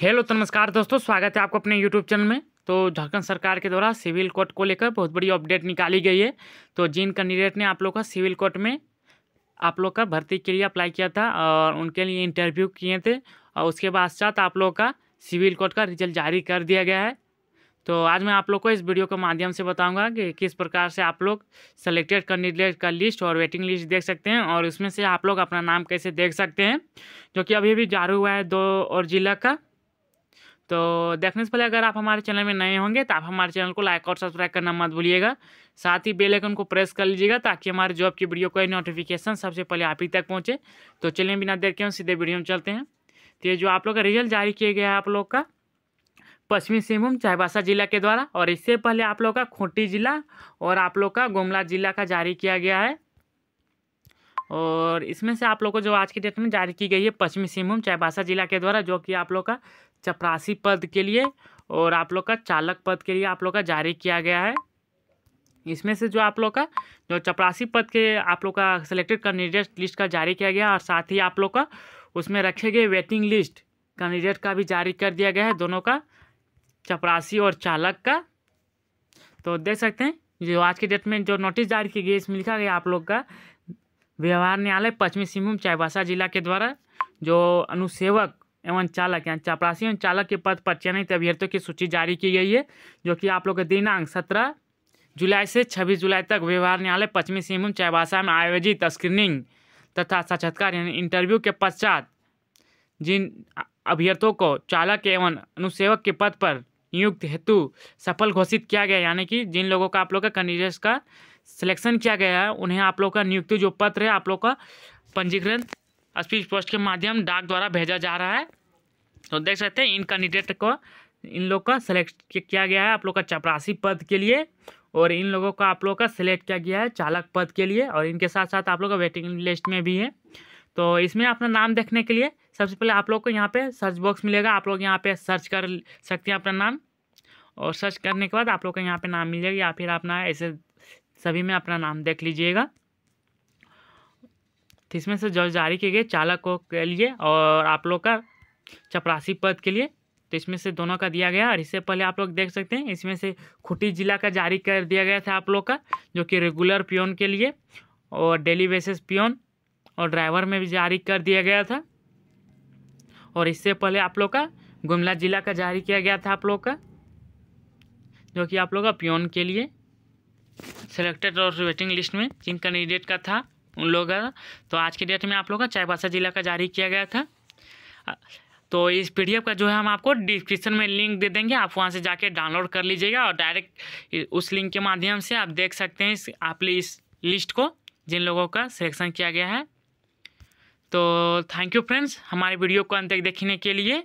hello तो नमस्कार दोस्तों स्वागत है आपको अपने यूट्यूब चैनल में तो झारखंड सरकार के द्वारा सिविल कोर्ट को लेकर बहुत बड़ी अपडेट निकाली गई है तो जिन कैंडिडेट ने आप लोग का सिविल कोर्ट में आप लोग का भर्ती के लिए अप्लाई किया था और उनके लिए इंटरव्यू किए थे और उसके पश्चात आप लोग का सिविल कोर्ट का रिजल्ट जारी कर दिया गया है तो आज मैं आप लोग को इस वीडियो के माध्यम से बताऊंगा कि किस प्रकार से आप लोग सेलेक्टेड कैंडिडेट का लिस्ट और वेटिंग लिस्ट देख सकते हैं और उसमें से आप लोग अपना नाम कैसे देख सकते हैं जो कि अभी भी जारी हुआ है दो और जिला का तो देखने से पहले अगर आप हमारे चैनल में नए होंगे तो आप हमारे चैनल को लाइक और सब्सक्राइब करना मत भूलिएगा साथ ही बेल आइकन को प्रेस कर लीजिएगा ताकि हमारे जॉब की वीडियो का नोटिफिकेशन सबसे पहले आप ही तक पहुँचे तो चलिए बिना देर के हम सीधे वीडियो में चलते हैं तो ये जो आप लोग का रिजल्ट जारी किया गया है आप लोग का पश्चिमी सिंहभूम चाईबासा जिला के द्वारा और इससे पहले आप लोग का खूंटी जिला और आप लोग का गुमला जिला का जारी किया गया है और इसमें से आप लोगों को जो आज की डेट में जारी की गई है पश्चिमी सिंहभूम चाईबासा जिला के द्वारा जो कि आप लोग का चपरासी पद के लिए और आप लोग का चालक पद के लिए आप लोग का जारी किया गया है इसमें से जो आप लोग का जो चपरासी पद के आप लोग का सिलेक्टेड कैंडिडेट लिस्ट का जारी किया गया और साथ ही आप लोग का उसमें रखे गए वेटिंग लिस्ट कैंडिडेट का भी जारी कर दिया गया है दोनों का चपरासी और चालक का तो देख सकते हैं जो आज के डेट में जो नोटिस जारी की गई इसमें लिखा गया आप लोग का व्यवहार न्यायालय पश्चिमी सिंहभूम चाईबासा जिला के द्वारा जो अनुसेवक एवं चालक यानी चपरासी एवं चालक के पद पर चयनित अभ्यर्थियों की सूची जारी की गई है जो कि आप लोग के दिनांक सत्रह जुलाई से छब्बीस जुलाई तक व्यवहार न्यायालय पश्चिमी सिंहभूम चाईबासा में आयोजित स्क्रीनिंग तथा साक्षात्कार यानी इंटरव्यू के पश्चात जिन अभ्यर्थियों को चालक एवं अनुसेवक के पद पर नियुक्त हेतु सफल घोषित किया गया यानी कि जिन लोगों का आप लोग का कैंडिडेट्स का सिलेक्शन किया गया है उन्हें आप लोग का नियुक्ति जो पत्र है आप लोग का पंजीकृत स्पीच पोस्ट के माध्यम डाक द्वारा भेजा जा रहा है तो देख सकते हैं इन कैंडिडेट को इन लोग का सिलेक्ट किया गया है आप लोग का चपरासी पद के लिए और इन लोगों का आप लोग का सिलेक्ट किया गया है चालक पद के लिए और इनके साथ साथ आप लोग का वेटिंग लिस्ट में भी है तो इसमें अपना नाम देखने के लिए सबसे पहले आप लोग को यहाँ पे सर्च बॉक्स मिलेगा आप लोग यहाँ पे सर्च कर सकते हैं अपना नाम और सर्च करने के बाद आप लोग को यहाँ पे नाम मिल जाएगा या फिर अपना ऐसे सभी में अपना नाम देख लीजिएगा तो इसमें से जो जारी किए गए चालकों के लिए और आप लोग का चपरासी पद के लिए तो इसमें से दोनों का दिया गया और इससे पहले आप लोग देख सकते हैं इसमें से खुटी जिला का जारी कर दिया गया था आप लोग का जो कि रेगुलर पियोन के लिए और डेली बेसिस पियोन और ड्राइवर में भी जारी कर दिया गया था और इससे पहले आप लोग का गुमला ज़िला का जारी किया गया था आप लोग का जो कि आप लोग का पियोन के लिए सेलेक्टेड और वेटिंग लिस्ट में जिन कैंडिडेट का था उन लोगों का तो आज के डेट में आप लोग का चाईबासा ज़िला का जारी किया गया था तो इस पी का जो है हम आपको डिस्क्रिप्शन में लिंक दे देंगे आप वहाँ से जाके डाउनलोड कर लीजिएगा और डायरेक्ट उस लिंक के माध्यम से आप देख सकते हैं इस आप इस लिस्ट को जिन लोगों का सिलेक्शन किया गया है तो थैंक यू फ्रेंड्स हमारे वीडियो को अंत तक देखने के लिए